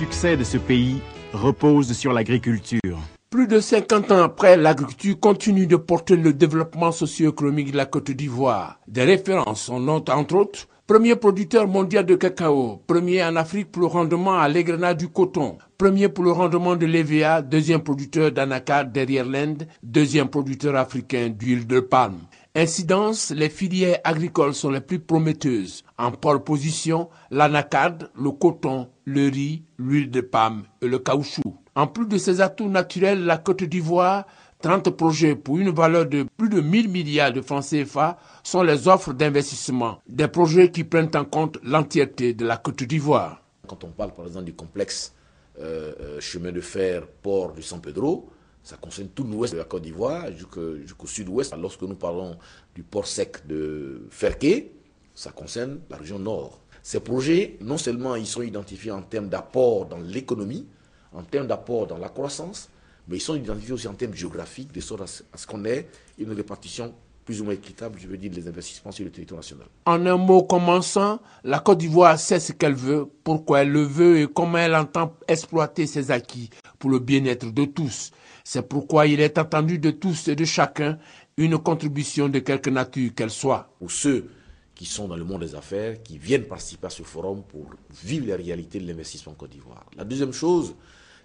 Le succès de ce pays repose sur l'agriculture. Plus de 50 ans après, l'agriculture continue de porter le développement socio-économique de la Côte d'Ivoire. Des références en ont entre autres premier producteur mondial de cacao, premier en Afrique pour le rendement à l'égrenat du coton, premier pour le rendement de l'EVA, deuxième producteur d'anacarde derrière l'Inde, deuxième producteur africain d'huile de palme. Incidence, les filières agricoles sont les plus prometteuses. En pole position, l'anacarde, le coton, le riz, l'huile de palme et le caoutchouc. En plus de ces atouts naturels, la Côte d'Ivoire, 30 projets pour une valeur de plus de 1000 milliards de francs CFA sont les offres d'investissement, des projets qui prennent en compte l'entièreté de la Côte d'Ivoire. Quand on parle par exemple du complexe euh, euh, chemin de fer port du San Pedro, ça concerne tout l'ouest de la Côte d'Ivoire jusqu'au sud-ouest. Lorsque nous parlons du port sec de Ferqué, ça concerne la région nord. Ces projets, non seulement ils sont identifiés en termes d'apport dans l'économie, en termes d'apport dans la croissance, mais ils sont identifiés aussi en termes géographiques, de sorte à ce qu'on ait une répartition plus ou moins équitable, je veux dire, les investissements sur le territoire national. En un mot commençant, la Côte d'Ivoire sait ce qu'elle veut, pourquoi elle le veut et comment elle entend exploiter ses acquis pour le bien-être de tous. C'est pourquoi il est attendu de tous et de chacun une contribution de quelque nature qu'elle soit. Ou ceux qui sont dans le monde des affaires, qui viennent participer à ce forum pour vivre la réalité de l'investissement en Côte d'Ivoire. La deuxième chose,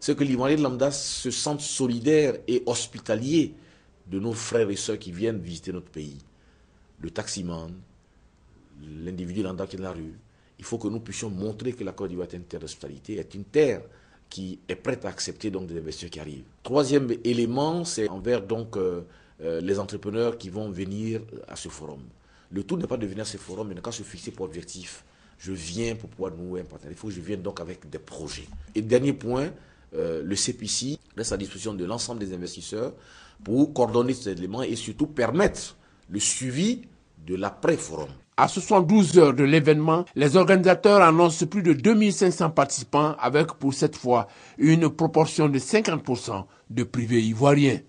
c'est que l'Ivoirien lambda se sente solidaire et hospitalier de nos frères et sœurs qui viennent visiter notre pays. Le taximan, l'individu lambda qui est dans la rue. Il faut que nous puissions montrer que la Côte d'Ivoire est une terre d'hospitalité, est une terre qui est prête à accepter donc des investisseurs qui arrivent. Troisième élément, c'est envers donc euh, euh, les entrepreneurs qui vont venir à ce forum. Le tout n'est pas de venir à ce forum, mais pas qu'à se fixer pour objectif. Je viens pour pouvoir nouer un Il faut que je vienne donc avec des projets. Et dernier point, euh, le CPC reste à disposition de l'ensemble des investisseurs pour coordonner ces éléments et surtout permettre le suivi de l'après-forum. À 72 heures de l'événement, les organisateurs annoncent plus de 2500 participants avec pour cette fois une proportion de 50% de privés ivoiriens.